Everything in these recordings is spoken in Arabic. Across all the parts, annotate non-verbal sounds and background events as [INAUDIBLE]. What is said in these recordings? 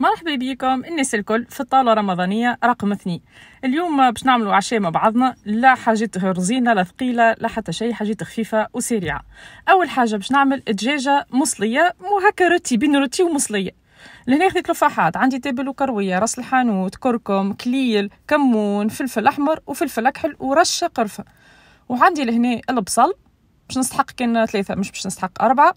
مرحبا بكم الناس الكل في الطاوله الرمضانيه رقم اثنين اليوم باش نعملوا عشاء مع بعضنا لا حاجات رزينه لا ثقيله لا حتى شيء حاجات خفيفه وسريعه اول حاجه باش نعمل دجاجه مصليه مو هكا روتي بين روتي ومصليه لهنا خذيت لفاحات عندي تابل وكرويه راس الحانوت كركم كليل كمون فلفل احمر وفلفل اكحل ورشه قرفه وعندي لهنا البصل باش نستحق كان ثلاثه مش باش نستحق اربعه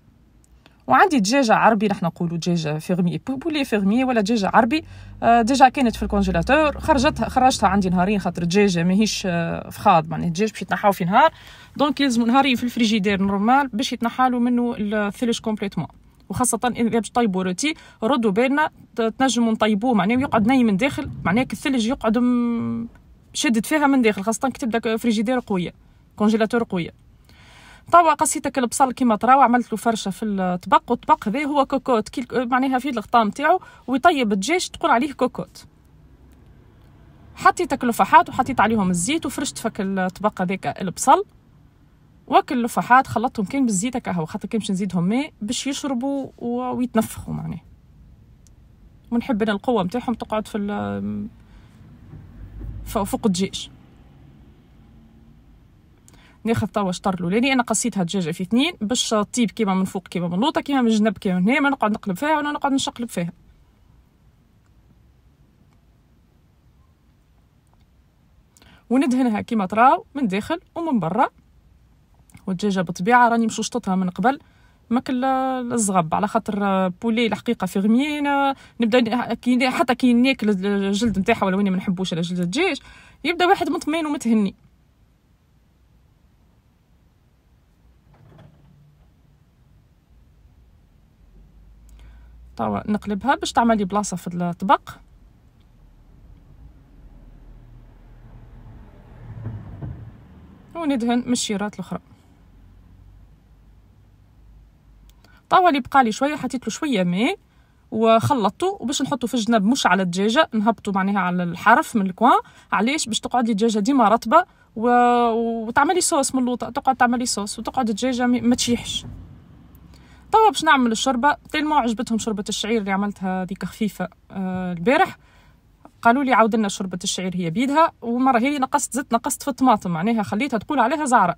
وعندي دجاجه عربي نحن نقولوا دجاجه فيرمي بولي فيرمي ولا دجاجه عربي آه، ديجا كانت في الكونجيلاتور خرجتها خرجتها عندي نهارين خاطر الدجاجه ماهيش آه، فخاد معناها الدجاج باش يتنحاو في نهار دونك يلزم نهارين في الفريجيدير نورمال باش يتنحالوا منه الثلج كومبليتومون وخاصة إذا باش طيبوا روتي ردوا بالنا تنجموا نطيبوه معناه ويقعد ناي من داخل معناه الثلج يقعد م... شدت فيها من داخل خاصة كتبدا تبدا فريجيدير قوية كونجيلاتور قوية توا قصيتك البصل كيما طرا وعملت له فرشه في الطبق والطبق هذا هو كوكوت كي معناها فيه الغطام تاعو ويطيب الدجاج تقول عليه كوكوت حطيتك اللفحات وحطيت عليهم الزيت وفرشت فك الطبق هذاك البصل وكل اللفحات خلطتهم كان بالزيت هكا هو خاطر كان باش نزيدهم ماء باش يشربوا ويتنفخوا معناها ونحب انا القوه نتاعهم تقعد في فوق الدجاج ناخذ توا الشطر الاولاني انا قصيتها دجاجه في اثنين باش طيب كيما من فوق كيما من لوطه كيما من جنب كيما من هنا ما نقعد نقلب فيها ولا نقعد نشقلب فيها وندهنها كيما تراو من داخل ومن برا والدجاجه بطبيعه راني مشوشطتها من قبل ماكل الزغب على خاطر بولي الحقيقه في غميين نبدا كي حتى كي ناكل الجلد نتاعها ولا وين ما نحبوش على جلد الدجاج يبدا واحد مطمئن ومتهني طبعا نقلبها باش تعمل لي بلاصه في الطبق وندهن من الشيرات الاخرى طاوة اللي بقالي شويه حطيت له شويه ماء وخلطته وباش نحطه في الجناب مش على الدجاجه نهبطه معناها على الحرف من الكوان علاش باش تقعد لي الدجاجه ديما رطبه و... وتعملي صوص من اللوطه تقعد تعملي صوص وتقعد الدجاجه ما تشيحش توا باش نعمل الشوربه تلمو عجبتهم شوربه الشعير اللي عملتها ديك خفيفه آه، البارح قالوا لي عاود لنا شوربه الشعير هي بيدها ومره هي نقصت زدت نقصت في الطماطم معناها خليتها تقول عليها زعره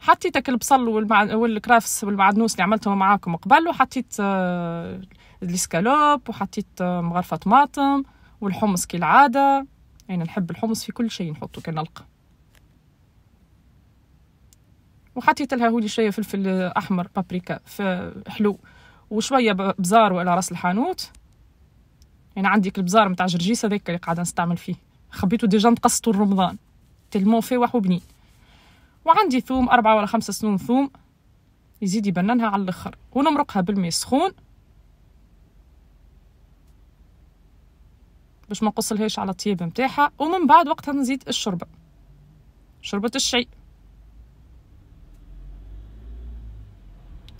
حطيتك البصل والمع... والكرافس والمعدنوس اللي عملتهم معاكم قبل وحطيت آه، الاسكالوب وحطيت آه، مغرفه طماطم والحمص كالعاده يعني نحب الحمص في كل شيء نحطه كنلقى وحطيت لها هولي شويه فلفل احمر بابريكا حلو وشويه بزار على راس الحانوت يعني عندي البزار نتاع جرجيس هذاك اللي قاعده نستعمل فيه خبيته ديجا نقصته لرمضان تلمون واحد بنين وعندي ثوم أربعة ولا خمسة سنون ثوم يزيد يبننها على الاخر ونمرقها بالماء سخون باش ما نقصلهاش على الطياب نتاعها ومن بعد وقتها نزيد الشوربه شوربه الشاي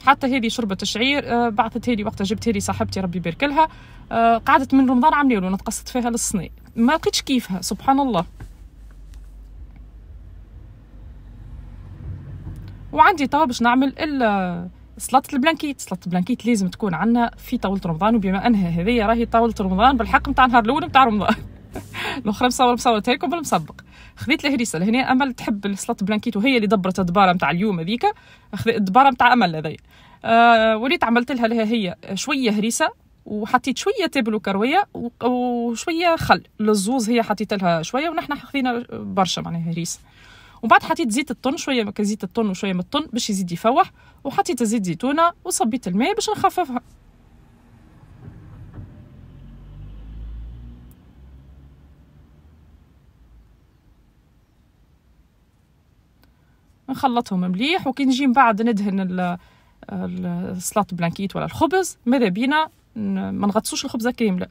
حتى هذه شربة آه بعثت هذه وقتها جبت هذه صاحبتي ربي يبارك لها آه، قعدت من رمضان عام ليلو نتقصت فيها للصني ما لقيتش كيفها سبحان الله وعندي توا باش نعمل الا سلطة البلانكيت سلطة البلانكيت لازم تكون عندنا في طاولة رمضان وبما انها هذه راهي طاولة رمضان بالحق نتاع نهار الاول نتاع رمضان الاخرى [LAUGHS] مصوره مصورتها لكم بالمسبق خذيت الهريسه لهنا امل تحب السلط بلانكيت وهي اللي دبرت الدباره نتاع اليوم هذيك الدباره نتاع امل هذيا آه وليت عملت لها لها هي شويه هريسه وحطيت شويه تابلو كرويه وشويه خل للزوز هي حطيت لها شويه ونحن خذينا برشا معناها هريسه وبعد بعد حطيت زيت الطن شويه زيت الطن وشويه من الطن باش يزيد يفوح وحطيت زيت زيتونه وصبيت الماء باش نخففها نخلطهم مليح وكي نجي من بعد ندهن السلاط بلانكيت ولا الخبز ماذا بينا ما نغطسوش الخبزه كامله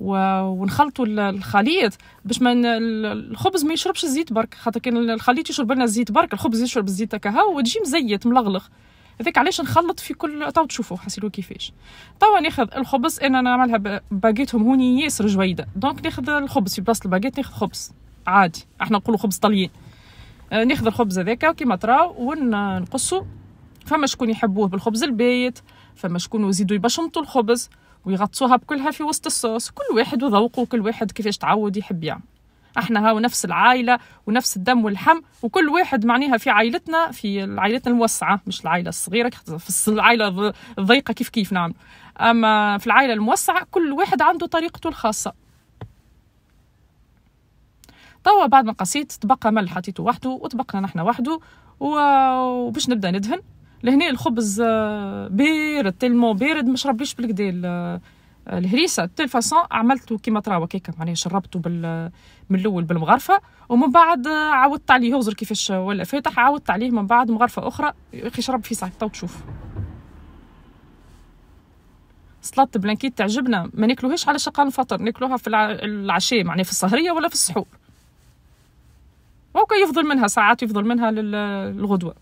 ونخلطوا الخليط باش ما الخبز ما يشربش الزيت برك خاطر كان الخليط يشرب لنا الزيت برك الخبز يشرب الزيت هكا وتجي مزيت ملغلغ هذاك علاش نخلط في كل تو تشوفوا حسيلو كيفاش توا ناخذ الخبز انا نعملها باقيتهم هوني ياسر جويده دونك ناخذ الخبز في بلاصه الباقيت ناخذ خبز عادي احنا نقولوا خبز طليان آه، ناخذ الخبز هذاك وكيما تراو ونقصو فما شكون يحبوه بالخبز البايت فما شكون يزيدوا يبشمطوا الخبز ويغطسوها بكلها في وسط الصوص كل واحد وذوقه كل واحد كيفاش تعود يحب يعمل احنا هاو نفس العائله ونفس الدم واللحم وكل واحد معناها في عائلتنا في عائلتنا الموسعه مش العائله الصغيره في العائله الضيقه كيف كيف نعم اما في العائله الموسعه كل واحد عنده طريقته الخاصه توا بعد ما قصيت تبقى ملح حطيته وحده وتبقنا نحنا وحده وباش نبدا ندهن لهنا الخبز آه، بارد تلمو بارد مش ربيش بالكدا آه، آه، الهريسه تل فاسون عملته كيما تراو كيكا معناها شربته بال من الاول بالمغرفه ومن بعد عودت عليه هوزر كيفاش ولا فاتح عودت عليه من بعد مغرفه اخرى يا اخي شرب في ساعه تو تشوف سلطة بلانكيت تعجبنا ما ناكلوهاش على شقان الفطر ناكلوها في العشاء معناها في السهريه ولا في السحور ممكن يفضل منها ساعات يفضل منها للغدوة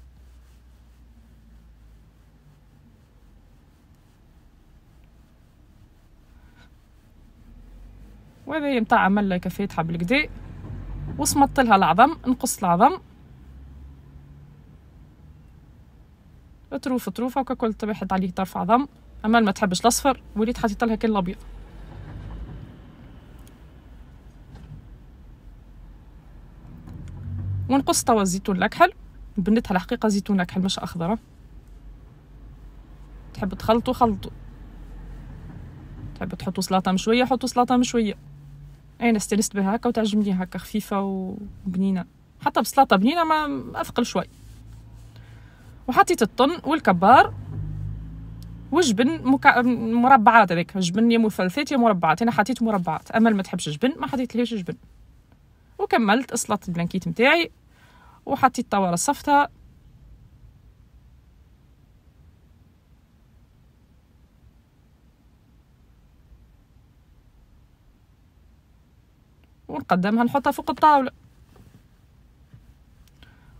وهذا متاع عمل لك فاتحة بالكدا وصمت لها العظم نقص العظم طروف طروفة وككل طبيحت عليه طرف عظم أما ما تحبش الأصفر وليت حطيت لها كل الأبيض ونقص توا الزيتون الاكحل بنتها الحقيقه زيتون اكحل مش اخضر تحب تخلطو خلطو تحب تحطو سلطه مشويه حطو سلطه مشويه انا استانست بها هكا وتعجبني هكا خفيفه وبنينه حتى بسلطه بنينه ما اثقل شوي وحطيت الطن والكبار وجبن مكا... مربعات هذيك جبن يا مثلثات يا مربعات انا حطيت مربعات امل ما تحبش جبن ما حطيت ليش جبن وكملت اصلت البلانكيت نتاعي وحطيت طاولة صفتها ونقدمها نحطها فوق الطاولة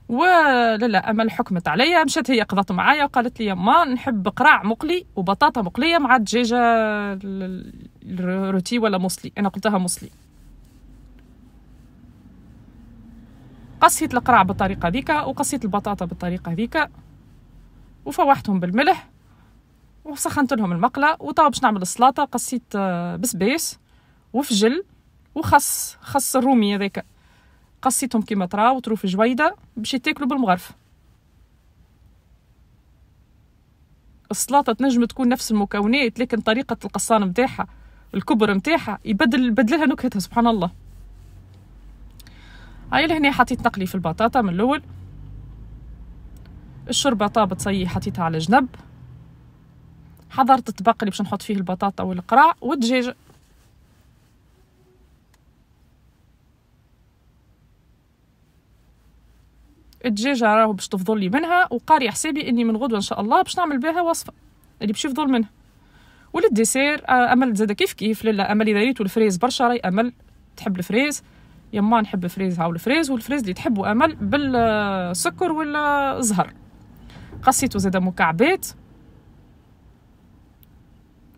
و لا امل حكمت عليا مشات هي قضت معايا وقالت لي ما نحب قراع مقلي وبطاطا مقليه مع الدجاجه الروتي ولا مصلي انا قلتها مصلي قصيت القرع بالطريقه ذيك وقصيت البطاطا بالطريقه ذيك وفوحتهم بالملح وسخنت لهم المقله وتوا باش نعمل السلاطة قصيت آه، بسبيس وفجل وخس خس الرومي هذاك قصيتهم كيما ترا وطرو جويده باش يتاكلوا بالمغرف السلاطة تنجم تكون نفس المكونات لكن طريقه القصان متاعها الكبر متاعها يبدل بدلها نكهتها سبحان الله هاي لهنا حطيت نقلي في البطاطا من الاول الشوربه طابت صي حطيتها على جنب حضرت الطبق اللي باش نحط فيه البطاطا والقراع والدجاج الدجاجة راهو باش تفضل لي منها وقاري حسابي اني من غدوة ان شاء الله باش نعمل بها وصفة اللي باش يفضل منها وللديسير آه، امل زاد كيف كيف لالا امل اذا ريتو الفريز برشا راي امل تحب الفريز يما نحب فريز هاو الفريز والفريز اللي تحبوا امل بالسكر ولا زهر قصيتو زاد مكعبات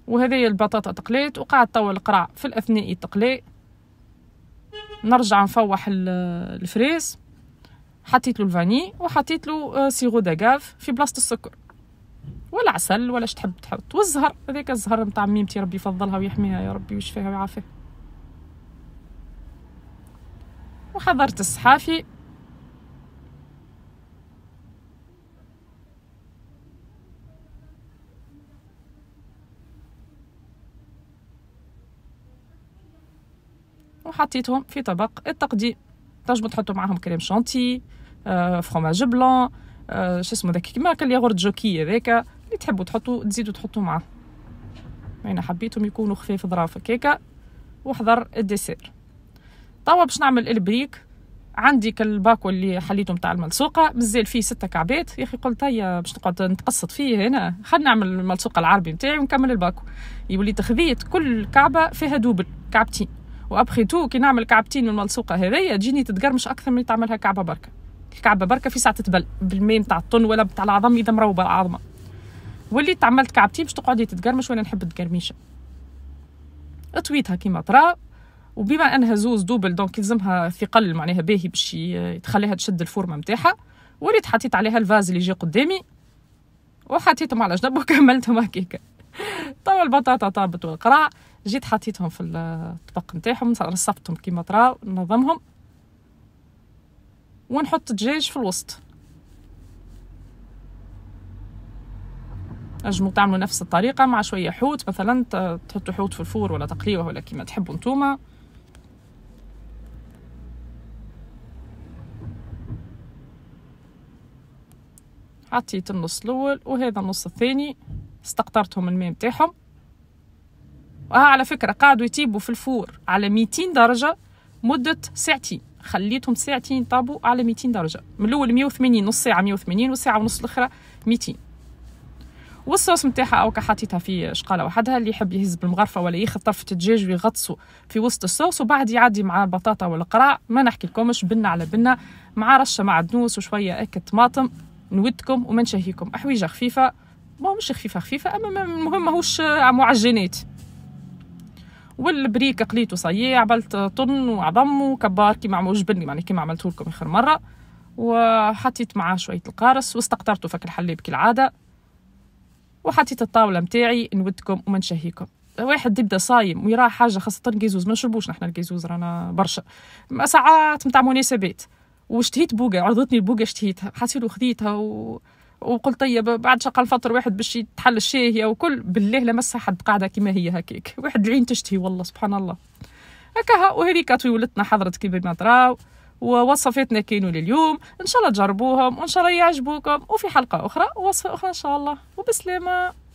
وهذه البطاطا تقليت وقعد طول القرع في الاثناء تقلي نرجع نفوح الفريز حطيت له الفاني وحطيت له آه، سيرو داكاف في بلاصه السكر والعسل ولا اش تحب تحط والزهر هذاك الزهر نتاع ميمتي ربي يفضلها ويحميها يا ربي ويشفيها ويعافيها وحضرت الصحافي وحطيتهم في طبق التقديم تنجمو تحطو معاهم كريم شانتي آه، فرماج بلون آه، شو اسمه ذاك كيما كان ياغورت جوكي هذاك اللي تحبوا تحطوا تزيدوا تحطوا معاه انا حبيتهم يكونوا خفاف ضراف هكاكا وحضر الديسير توا باش نعمل البريك عندي كالباكو اللي حليته نتاع الملصوقه مازال فيه ستة كعبات يا اخي قلت هيا باش نقعد نتقصد فيه هنا خلينا نعمل الملصوقه العربي نتاعي ونكمل الباكو يولي تخذيت كل كعبه فيها دوبل كعبتين وابخي تو كي نعمل كعبتين من الملصوقه هذيا تجيني تتقرمش اكثر من تعملها كعبه بركه الكعبه بركه في ساعه تتبل بالماء نتاع الطن ولا نتاع العظم اذا مروبه العظمه وليت عملت كعبتين باش تقعدي تتقرمش وانا نحب التقرميشه طويتها كيما طرا وبما انها زوز دوبل دونك يلزمها ثقل معناها باهي باش تخليها تشد الفورمه نتاعها وليت حطيت عليها الفاز اللي يجي قدامي وحطيتهم على جنب وكملتهم هكاك توا البطاطا طابت والقرع جيت حطيتهم في الطبق نتاعهم رصفتهم كيما تراو نظمهم ونحط الدجاج في الوسط نجمو تعملوا نفس الطريقه مع شويه حوت مثلا تحطوا حوت في الفور ولا تقليوه ولا كيما تحبوا نتوما عطيت النص الاول وهذا النص الثاني استقطرتهم الماء نتاعهم وها على فكره قعدوا يطيبوا في الفور على 200 درجه مده ساعتين خليتهم ساعتين طابوا على 200 درجه من الاول 180 نص ساعه 180 وساعه ونص الاخرى 200 والصوص نتاعها اوكا حطيتها في شقاله وحدها اللي يحب يهز بالمغرفه ولا ياخذ طرفه الدجاج ويغطسه في وسط الصوص وبعد يعدي مع البطاطا والقراع ما نحكي لكمش بنه على بنه مع رشه معدنوس وشويه هكا طماطم نودكم وما نشهيكم أحويجة خفيفة ما مش خفيفة خفيفة أما المهم ماهوش آه، معجنات والبريك قليته صياع عملت طن وعظم وكبار كيما عملوا جبني معني كيما عملته لكم اخر مره وحطيت معاه شويه القارص واستقطرته فك الحليب كالعاده وحطيت الطاوله متاعي نودكم وما نشهيكم واحد يبدا صايم ويراه حاجه خاصه الجيزوز ما نشربوش نحنا الجيزوز رانا برشا ساعات متاع مناسبات واشتهيت بوقة عرضتني البوقة اشتهيتها حسيت وخذيتها و... وقلت طيب بعد شقال الفطر واحد باش يتحل الشاهية وكل بالله لمسها حد قاعدة كما هي هكيك واحد العين تشتهي والله سبحان الله هكاها وهذيك ولدتنا حضرت كيما ما تراو ووصفاتنا كانوا لليوم ان شاء الله تجربوهم وان شاء الله يعجبوكم وفي حلقة اخرى وصفة اخرى ان شاء الله وبسلامة